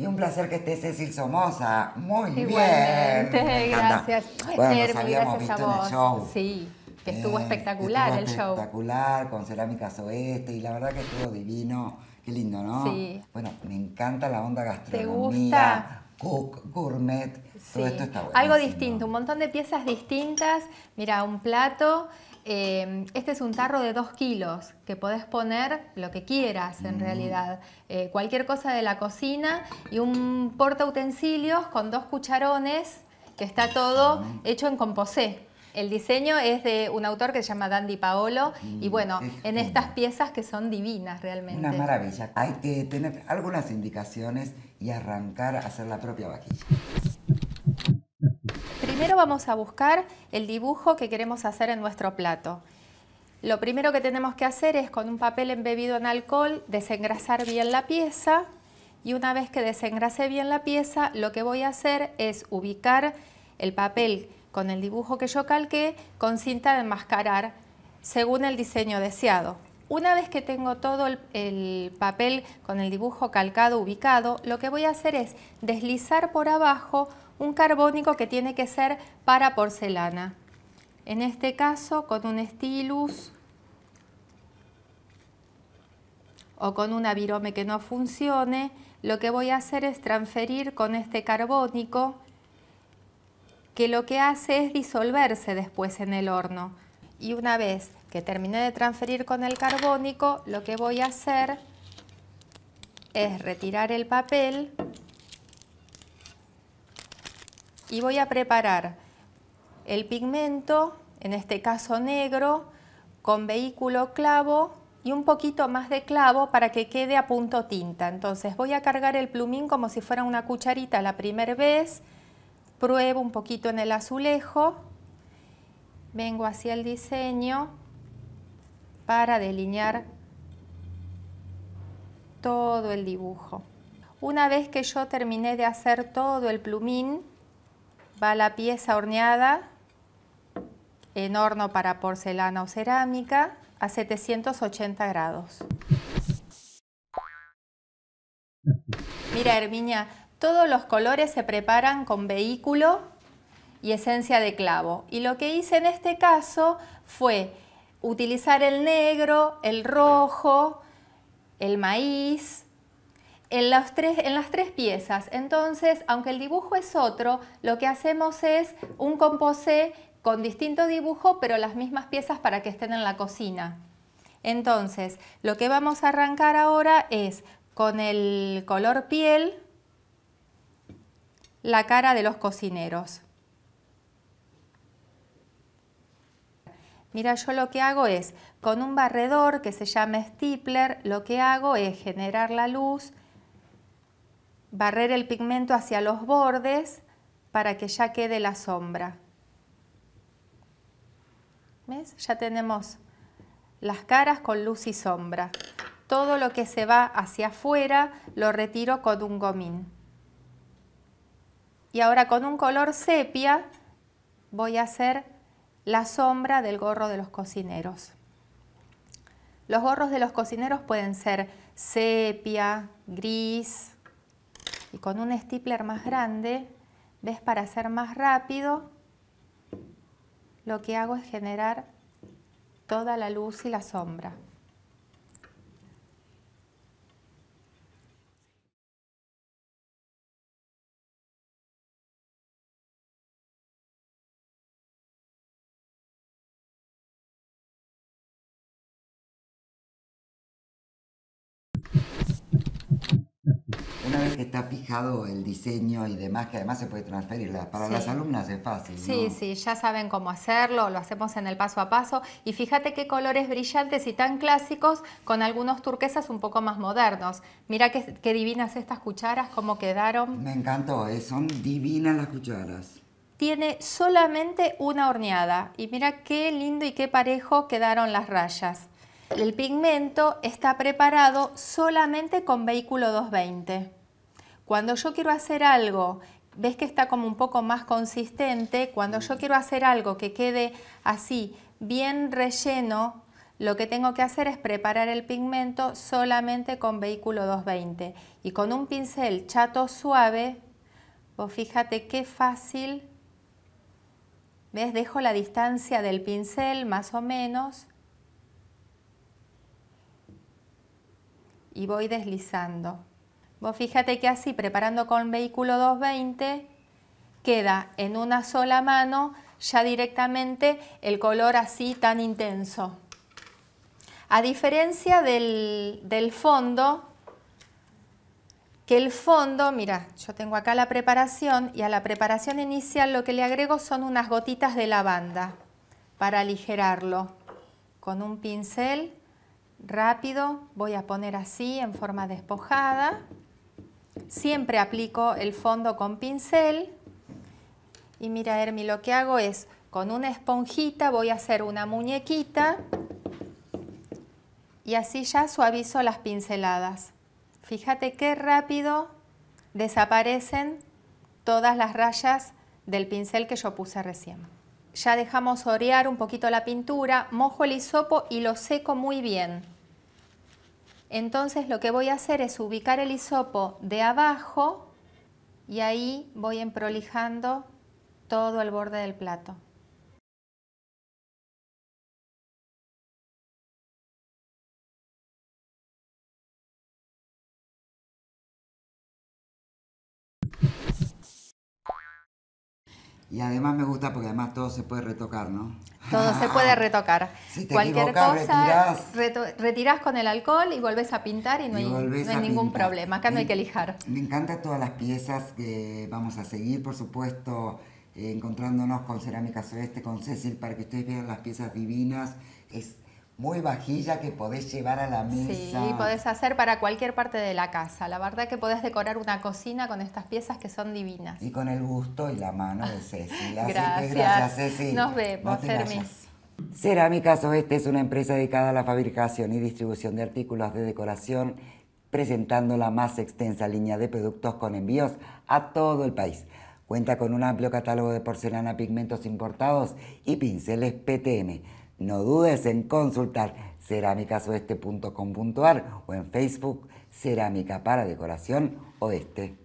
Y un placer que esté Cecil Somoza. Muy bien. gracias. nos gracias a vos. show. Sí, que estuvo espectacular el show. show. Espectacular, con Cerámicas Oeste, y la verdad que estuvo divino. Qué lindo, ¿no? Sí. Bueno, me encanta la onda gastronómica. ¿Te gusta? Cook, gourmet, todo esto está bueno. Algo distinto, un montón de piezas distintas. Mira, un plato, Em, este es un tarro de dos kilos que podés poner lo que quieras en mm. realidad. Eh, cualquier cosa de la cocina y un porta utensilios con dos cucharones que está todo ah. hecho en composé. El diseño es de un autor que se llama Dandy Paolo y mm, bueno, en estas piezas que son divinas realmente. Una maravilla. Hay que tener algunas indicaciones y arrancar a hacer la propia vaquilla primero vamos a buscar el dibujo que queremos hacer en nuestro plato. Lo primero que tenemos que hacer es con un papel embebido en alcohol desengrasar bien la pieza y una vez que desengrase bien la pieza lo que voy a hacer es ubicar el papel con el dibujo que yo calqué con cinta de enmascarar según el diseño deseado. Una vez que tengo todo el papel con el dibujo calcado ubicado, lo que voy a hacer es deslizar por abajo un carbónico que tiene que ser para porcelana. En este caso con un stylus o con una virome que no funcione, lo que voy a hacer es transferir con este carbónico que lo que hace es disolverse después en el horno. Y una vez que terminé de transferir con el carbónico, lo que voy a hacer es retirar el papel y voy a preparar el pigmento, en este caso negro, con vehículo clavo y un poquito más de clavo para que quede a punto tinta. Entonces voy a cargar el plumín como si fuera una cucharita la primera vez, pruebo un poquito en el azulejo, vengo hacia el diseño para delinear todo el dibujo. Una vez que yo terminé de hacer todo el plumín, va la pieza horneada en horno para porcelana o cerámica a 780 grados. Mira, Herminia, todos los colores se preparan con vehículo y esencia de clavo. Y lo que hice en este caso fue utilizar el negro, el rojo, el maíz, en, tres, en las tres piezas. Entonces, aunque el dibujo es otro, lo que hacemos es un composé con distinto dibujo, pero las mismas piezas para que estén en la cocina. Entonces, lo que vamos a arrancar ahora es con el color piel la cara de los cocineros. Mira, yo lo que hago es, con un barredor que se llama stippler, lo que hago es generar la luz barrer el pigmento hacia los bordes para que ya quede la sombra. ¿Ves? Ya tenemos las caras con luz y sombra. Todo lo que se va hacia afuera lo retiro con un gomín. Y ahora con un color sepia voy a hacer la sombra del gorro de los cocineros. Los gorros de los cocineros pueden ser sepia, gris, y con un stipler más grande, ves, para hacer más rápido, lo que hago es generar toda la luz y la sombra. Una vez que está fijado el diseño y demás, que además se puede transferir, para las alumnas es fácil. Sí, sí, ya saben cómo hacerlo, lo hacemos en el paso a paso. Y fíjate qué colores brillantes y tan clásicos, con algunos turquesas un poco más modernos. Mira qué, divinas estas cucharas, cómo quedaron. Me encantó, eh, son divinas las cucharas tiene solamente una horneada y mira qué lindo y qué parejo quedaron las rayas. El pigmento está preparado solamente con vehículo 220. Cuando yo quiero hacer algo, ves que está como un poco más consistente, cuando yo mm. quiero hacer algo que quede así, bien relleno, lo que tengo que hacer es preparar el pigmento solamente con vehículo 220 y con un pincel chato suave, vos fíjate qué fácil, ves, dejo la distancia del pincel más o menos y voy deslizando. Vos fíjate que así, preparando con vehículo 220, queda en una sola mano ya directamente el color así tan intenso. A diferencia del, del fondo, que el fondo, mira, yo tengo acá la preparación y a la preparación inicial lo que le agrego son unas gotitas de lavanda para aligerarlo. Con un pincel rápido voy a poner así en forma despojada. Siempre aplico el fondo con pincel. Y mira, Hermi, lo que hago es, con una esponjita voy a hacer una muñequita y así ya suavizo las pinceladas. Fíjate qué rápido desaparecen todas las rayas del pincel que yo puse recién. Ya dejamos orear un poquito la pintura, mojo el hisopo y lo seco muy bien. Entonces lo que voy a hacer es ubicar el hisopo de abajo y ahí voy emprolijando todo el borde del plato. Y además me gusta porque además todo se puede retocar, ¿no? Todo se puede retocar. Cualquier cosa, retirás. con el alcohol y volvés a pintar y no hay, ningún problema. Acá no hay que lijar. Me encantan todas las piezas que vamos a seguir, por supuesto, eh, encontrándonos con Cerámica Sueste, con Cecil, para que ustedes vean las piezas divinas muy vajilla que podés llevar a la mesa. Sí, podés hacer para cualquier parte de la casa. La verdad que podés decorar una cocina con estas piezas que son divinas. Y con el gusto y la mano de Ceci. gracias. gracias, Ceci. Nos vemos, no Cerámicas Oeste es una empresa dedicada a la fabricación y distribución de artículos de decoración, presentando la más extensa línea de productos con envíos a todo el país. Cuenta con un amplio catálogo de porcelana, pigmentos importados y pinceles PTM no dudes en consultar CerámicasOeste.com.ar o en Facebook Cerámica para Decoración Oeste.